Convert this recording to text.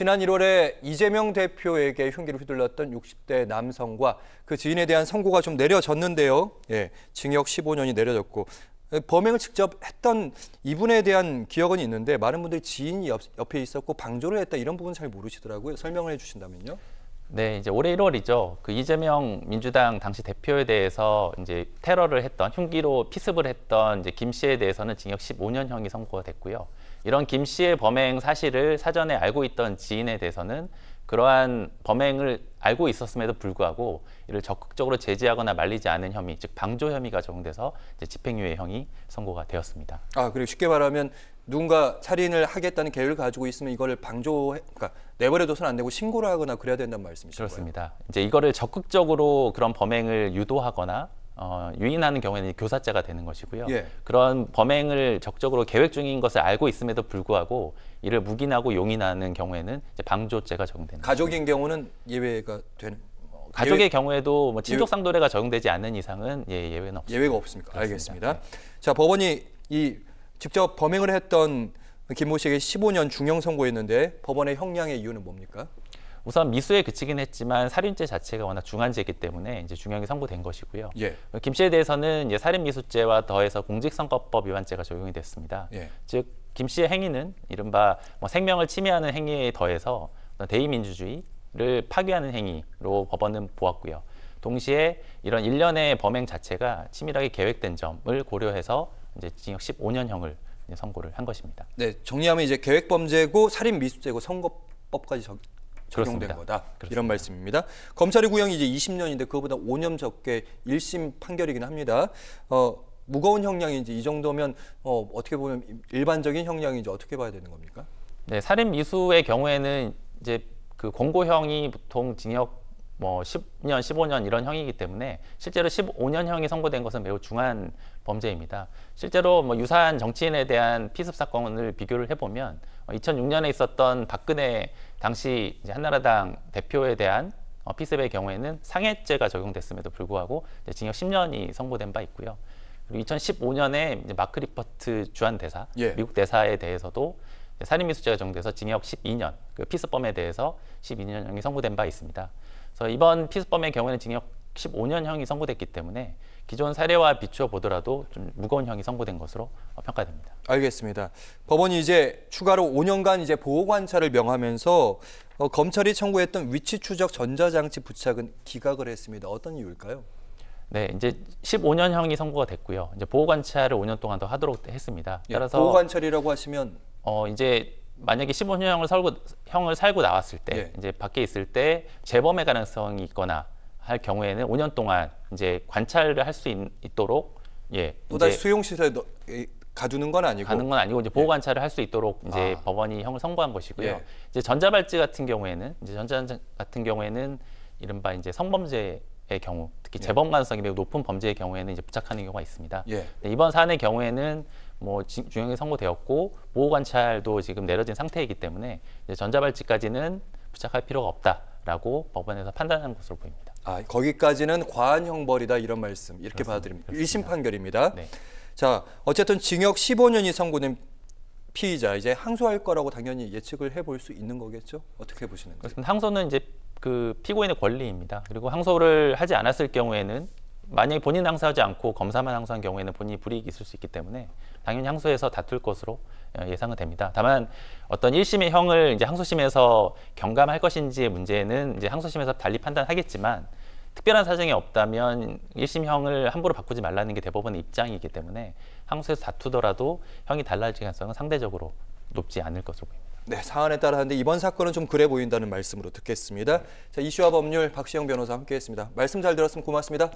지난 1월에 이재명 대표에게 흉기를 휘둘렀던 60대 남성과 그 지인에 대한 선고가 좀 내려졌는데요. 예, 징역 15년이 내려졌고 범행을 직접 했던 이분에 대한 기억은 있는데 많은 분들이 지인이 옆, 옆에 있었고 방조를 했다 이런 부분 잘 모르시더라고요. 설명을 해주신다면요. 네, 이제 올해 1월이죠. 그 이재명 민주당 당시 대표에 대해서 이제 테러를 했던 흉기로 피습을 했던 이제 김 씨에 대해서는 징역 15년형이 선고가 됐고요. 이런 김 씨의 범행 사실을 사전에 알고 있던 지인에 대해서는 그러한 범행을 알고 있었음에도 불구하고 이를 적극적으로 제지하거나 말리지 않은 혐의, 즉 방조 혐의가 적용돼서 이제 집행유예형이 선고가 되었습니다. 아 그리고 쉽게 말하면 누군가 살인을 하겠다는 계획을 가지고 있으면 이거를 방조 그러니까 내버려둬서는 안 되고 신고를 하거나 그래야 된다는 말씀이시죠? 그렇습니다. 이제 이거를 적극적으로 그런 범행을 유도하거나 어, 유인하는 경우에는 교사자가 되는 것이고요. 예. 그런 범행을 적적으로 계획 중인 것을 알고 있음에도 불구하고 이를 묵인하고 용인하는 경우에는 이제 방조죄가 적용됩니다. 가족인 경우는 예외가 되는 뭐, 가족의 예외... 경우에도 뭐 친족 상도례가 적용되지 않는 이상은 예, 예외는 없습니다. 예외가 없습니까? 알겠습니다. 네. 자, 법원이 이 직접 범행을 했던 김모 씨에게 15년 중형 선고했는데 법원의 형량의 이유는 뭡니까? 우선 미수에 그치긴 했지만 살인죄 자체가 워낙 중한죄이기 때문에 이제 중형이 선고된 것이고요. 예. 김 씨에 대해서는 이제 살인 미수죄와 더해서 공직선거법 위반죄가 적용이 됐습니다. 예. 즉김 씨의 행위는 이른바 뭐 생명을 침해하는 행위에 더해서 대의민주주의를 파괴하는 행위로 법원은 보았고요. 동시에 이런 일련의 범행 자체가 치밀하게 계획된 점을 고려해서 이제 징역 15년형을 이제 선고를 한 것입니다. 네, 정리하면 이제 계획 범죄고 살인 미수죄고 선거법까지 적, 적용된 그렇습니다. 거다. 그렇습니다. 이런 말씀입니다. 검찰의 구형이 이제 20년인데 그거보다 5년 적게 1심 판결이긴 합니다. 어, 무거운 형량인지 이 정도면 어, 어떻게 보면 일반적인 형량인지 어떻게 봐야 되는 겁니까? 네, 살인 미수의 경우에는 이제 그 권고형이 보통 징역 뭐 10년, 15년 이런 형이기 때문에 실제로 15년형이 선고된 것은 매우 중한 범죄입니다. 실제로 뭐 유사한 정치인에 대한 피습 사건을 비교를 해보면 2006년에 어, 있었던 박근혜 당시 이제 한나라당 대표에 대한 어, 피습의 경우에는 상해죄가 적용됐음에도 불구하고 징역 10년이 선고된 바 있고요. 그리고 2015년에 이제 마크 리퍼트 주한 대사, 예. 미국 대사에 대해서도 살인미수죄가 적용돼서 징역 12년, 그 피습범에 대해서 12년형이 선고된 바 있습니다. 그래서 이번 피습범의 경우에는 징역 15년형이 선고됐기 때문에 기존 사례와 비추어 보더라도 좀 무거운 형이 선고된 것으로 평가됩니다. 알겠습니다. 법원이 이제 추가로 5년간 이제 보호 관찰을 명하면서 어, 검찰이 청구했던 위치 추적 전자장치 부착은 기각을 했습니다. 어떤 이유일까요? 네, 이제 15년형이 선고가 됐고요. 이제 보호 관찰을 5년 동안 더 하도록 했습니다. 예, 따라서 예, 보호 관찰이라고 하시면 어 이제 만약에 15년형을 살고 형을 살고 나왔을 때 예. 이제 밖에 있을 때 재범의 가능성이 있거나 할 경우에는 5년 동안 이제 관찰을 할 수 있도록 예 또다시 수용 시설에 넣, 예, 가두는 건 아니고 가는 건 아니고 이제 보호 예. 관찰을 할 수 있도록 이제 아. 법원이 형을 선고한 것이고요. 예. 이제 전자발찌 같은 경우에는 이제 전자 같은 경우에는 이른바 이제 성범죄의 경우 특히 예. 재범 가능성이 매우 높은 범죄의 경우에는 이제 부착하는 경우가 있습니다. 예. 네, 이번 사안의 경우에는 뭐 중형이 선고되었고 보호 관찰도 지금 내려진 상태이기 때문에 전자발찌까지는 부착할 필요가 없다라고 법원에서 판단한 것으로 보입니다. 아 거기까지는 과한 형벌이다 이런 말씀 이렇게 받아들입니다. 일심 판결입니다. 네. 자 어쨌든 징역 15년이 선고된 피의자 이제 항소할 거라고 당연히 예측을 해볼 수 있는 거겠죠? 어떻게 보시는지? 그렇습니다. 항소는 이제 그 피고인의 권리입니다. 그리고 항소를 하지 않았을 경우에는 만약에 본인 항소하지 않고 검사만 항소한 경우에는 본인이 불이익이 있을 수 있기 때문에 당연히 항소해서 다툴 것으로 예, 예상은 됩니다. 다만 어떤 1심의 형을 이제 항소심에서 경감할 것인지의 문제는 이제 항소심에서 달리 판단하겠지만 특별한 사정이 없다면 1심 형을 함부로 바꾸지 말라는 게 대법원의 입장이기 때문에 항소에서 다투더라도 형이 달라질 가능성은 상대적으로 높지 않을 것으로 보입니다. 네, 사안에 따라 하는데 이번 사건은 좀 그래 보인다는 말씀으로 듣겠습니다. 자, 이슈와 법률 박시영 변호사 함께했습니다. 말씀 잘 들었으면 고맙습니다.